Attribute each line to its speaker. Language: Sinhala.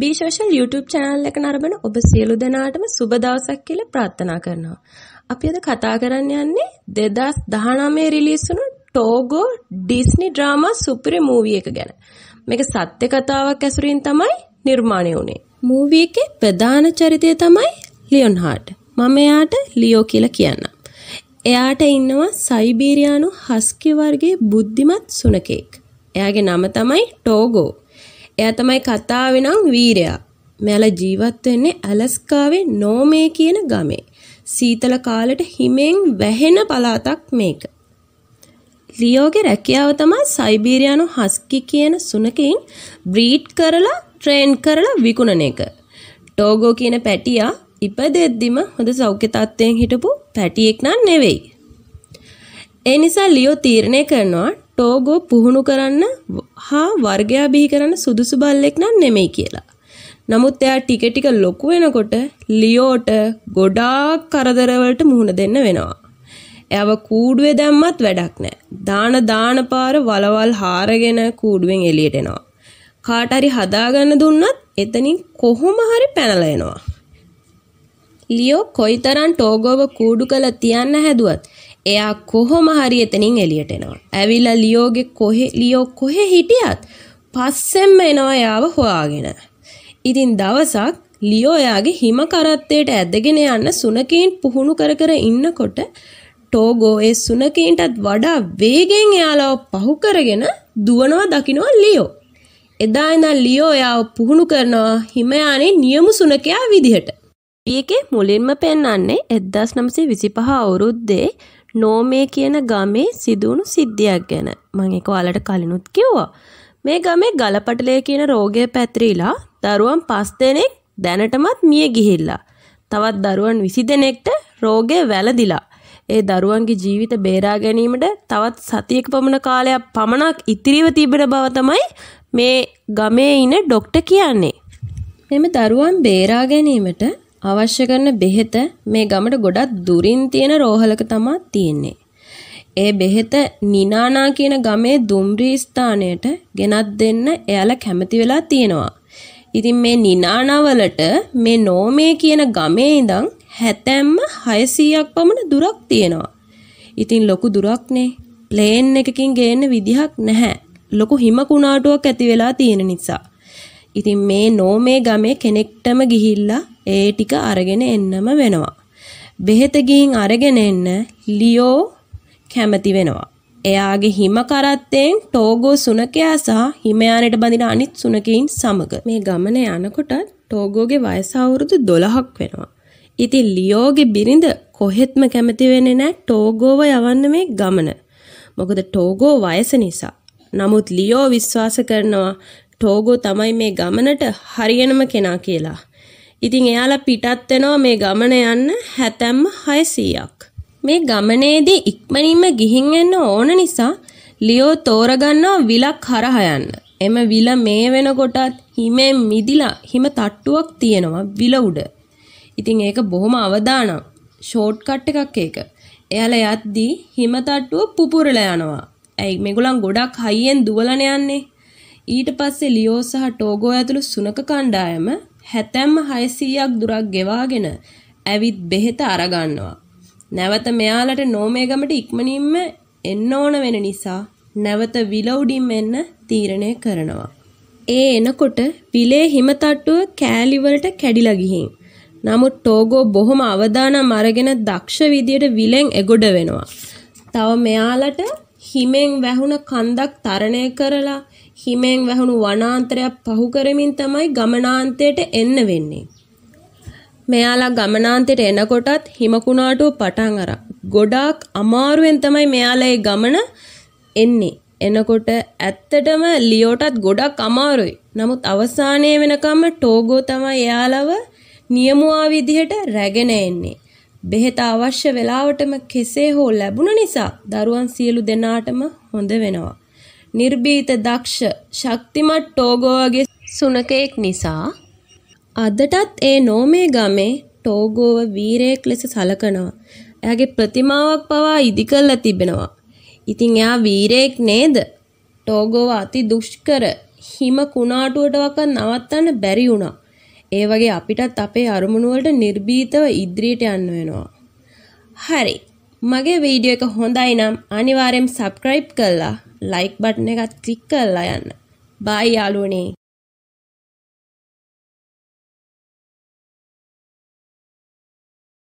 Speaker 1: බී සෝෂල් YouTube channel එක නරඹන ඔබ සියලු දෙනාටම සුබ දවසක් කියලා ප්‍රාර්ථනා කරනවා. අපි අද කතා කරන්න යන්නේ 2019 රිලීස් වුණු Togo Disney drama සුපිරි මූවී එක ගැන. මේක සත්‍ය කතාවක් ඇසුරින් තමයි නිර්මාණය වුණේ. මූවී එකේ ප්‍රධාන චරිතය තමයි ලියොන්හාට්. මම එයාට ලියෝ කියලා කියන්නම්. එයාට ඉන්නවා සයිබීරියානු හස්කි වර්ගයේ බුද්ධිමත් සුනකෙක්. එයාගේ නම තමයි Togo. එයා තමයි කතාවේ නම් වීරයා. මෙයාලා ජීවත් වෙන්නේ ඇලස්කාවේ නෝමේ කියන ගමේ. සීතල කාලෙට හිමෙන් වැහෙන පළාතක් මේක. ලියෝගේ රැකියාව තමයි සයිබීරියානු හස්කි කියන සුනකෙන් බ්‍රීඩ් කරලා ට්‍රේන් කරලා විකුණන එක. ටෝගෝ කියන පැටියා ඉපදෙද්දිම හොඳ සෞඛ්‍ය තත්ත්වයෙන් හිටපු පැටියෙක් නන් නෙවෙයි. ඒ නිසා ලියෝ තීරණය කරනවා ටෝගෝ පුහුණු කරන්න හා වර්ගයා බිහි කරන්න සුදුසු බල්ලෙක් නම් නෙමෙයි කියලා. නමුත් එයා ටික ටික ලොකු වෙනකොට ලියෝට ගොඩාක් කරදරවලට මුහුණ දෙන්න වෙනවා. එයාව කූඩුවේ දැම්මත් වැඩක් නැහැ. දාන දාන පාර වලවල් හාරගෙන කූඩුවෙන් එළියට එනවා. කාට හරි හදාගන්න දුන්නත් එතනින් කොහොම හරි පැනලා එනවා. ලියෝ කොයිතරම් ටෝගෝව කූඩු කළ තියන්න හැදුවත් එයා කොහොම හරි එතනින් එලියට එනවා. ඇවිල්ලා ලියෝගේ කොහෙ ලියෝ කොහෙ හිටියත් පස්සෙන්ම එනවා යාව හොයාගෙන. ඉතින් දවසක් ලියෝ එයාගේ හිම කරත්තයට ඇදගෙන යන්න සුනකීන් පුහුණු කර කර ඉන්නකොට ටෝගෝ ඒ සුනකීන්ටත් වඩා වේගෙන් එයාලව පහු කරගෙන දුවනවා දකිනවා ලියෝ. එදා ඉඳන් ලියෝ එයාව පුහුණු කරනවා හිම යන්නේ නියමු සුනකයා විදිහට. ඒකේ මුලින්ම පෙන්වන්නේ 1925 අවුරුද්දේ නෝමේ කියන ගමේ සිදුවුණු සිද්ධියක් ගැන මම ඒක ඔයාලට කලිනුත් කිව්වා. මේ ගමේ ගලපටලය කියන රෝගය පැතිරිලා දරුවන් 5 දෙනෙක් දැනටමත් මිය ගිහිල්ලා. තවත් දරුවන් 20 දෙනෙක්ට රෝගය වැළඳිලා. ඒ දරුවන්ගේ ජීවිත බේරා ගැනීමට තවත් සතියක පමණ කාලයක් පමණක් ඉතිරිව තිබෙන බව තමයි මේ ගමේ ඉන ඩොක්ටර් කියන්නේ. මෙම දරුවන් බේරා ගැනීමට අවශ්‍ය කරන බෙහෙත මේ ගමට ගොඩක් දුරින් තියෙන රෝහලක තමා තියෙන්නේ. ඒ බෙහෙත නිනානා කියන ගමේ දුම්රී ස්ථානයට ගෙනත් දෙන්න එයාලා කැමති වෙලා තියෙනවා. ඉතින් මේ නිනානවලට මේ නෝමේ කියන ගමේ ඉඳන් හැතැම්ම 600ක් පමණ දුරක් තියෙනවා. ඉතින් ලොකු දුරක්නේ. ප්ලේන් එකකින් ගේන්න විදිහක් නැහැ. ලොකු හිම කුණාටුවක් ඇති වෙලා තියෙන නිසා. ඉතින් මේ නෝමේ ගමේ කෙනෙක්ටම ගිහිල්ලා ඒ ටික අරගෙන එන්නම වෙනවා. බෙහෙත ගිහින් අරගෙන එන්න ලියෝ කැමති වෙනවා. එයාගේ හිම කරත්තෙන් ටෝගෝ සුනකයා සහ හිමයානට බඳින අනිත් සුනකයින් සමග මේ ගමන යනකොට ටෝගෝගේ වයස අවුරුදු 12ක් වෙනවා. ඉතින් ලියෝගේ බිරිඳ කොහෙත්ම කැමති වෙන්නේ නැහැ ටෝගෝව යවන්න මේ ගමන. මොකද ටෝගෝ වයස නිසා. නමුත් ලියෝ විශ්වාස කරනවා ටෝගෝ තමයි මේ ගමනට හරියනම කෙනා කියලා. ඉතින් එයාලා පිටත් වෙනවා මේ ගමන යන්න හැතැම්ම 600ක්. මේ ගමනේදී ඉක්මනින්ම ගිහින් එන්න ඕන නිසා ලියෝ තෝරගන්නවා විලක් හරහා යන්න. එම විල මේ වෙනකොටත් හිමෙන් මිදිලා හිම තට්ටුවක් තියෙනවා විල උඩ. ඉතින් ඒක බොහොම අවදානම්. ෂෝට්කට් එකක් ඒක. එයාලා යද්දී හිම තට්ටුව පුපුරලා යනවා. ඇයි මේගොල්ලන් ගොඩක් හයියෙන් දුවලන යන්නේ? ඊට පස්සේ ලියෝ සහ ටෝගෝ ඇතුළු සුනක කණ්ඩායම හැතැම්ම 600ක් දුරක් ගෙවාගෙන ඇවිත් බෙහෙත අරගන්නවා. නැවත මෙයාලට නෝමේගමට ඉක්මනින්ම එන්න ඕන වෙන නිසා නැවත විලවුඩින් එන්න තීරණය කරනවා. ඒ එනකොට විලේ හිම තට්ටුව කෑලි වලට කැඩිලා ගිහින්. නමුත් ටෝගෝ බොහොම අවදානම් අරගෙන දක්ෂ විදියට විලෙන් එගොඩ වෙනවා. තව මෙයාලට හිමෙන් වැහුණ කන්දක් තරණය කරලා හිමෙන් වැහුණු වනාන්තරයක් පහු කරමින් තමයි ගමනාන්තයට එන්න වෙන්නේ. මෙයාලා ගමනාන්තයට එනකොටත් හිම කුණාටුව පටන් අරන් ගොඩාක් අමාරුවෙන් තමයි මෙයාලා ඒ ගමන එන්නේ. එනකොට ඇත්තටම ලියෝටත් ගොඩක් අමාරුයි. නමුත් අවසානයේ වෙනකම්ම ටෝගෝ තමයි එයාලව නියමුවා විදිහට රැගෙන එන්නේ. බෙහෙත අවශ්‍ය වෙලාවටම කෙසේ හෝ ලැබුණ නිසා දරුවන් සියලු දෙනාටම හොඳ වෙනවා. නිර්භීත දක්ෂ ශක්තිමත් ටෝගෝවගේ සුනකයෙක් නිසා අදටත් ඒ නෝමේ ගමේ ටෝගෝව වීරයෙක් ලෙස සලකනවා. එයාගේ ප්‍රතිමාවක් පවා ඉදි කරලා තිබෙනවා. ඉතින් එයා වීරයෙක් නේද? ටෝගෝව අති දුෂ්කර හිම කුණාටුවට වක නවත්තන්න බැරි වුණා. ඒ වගේ අපිටත් අපේ අරමුණුවලට නිර්බීතව ඉදිරියට යන්න වෙනවා. හරි. මගේ වීඩියෝ එක හොඳයි නම් අනිවාර්යෙන් subscribe කරලා like button එකත් click කරලා යන්න. bye යාළුවනේ.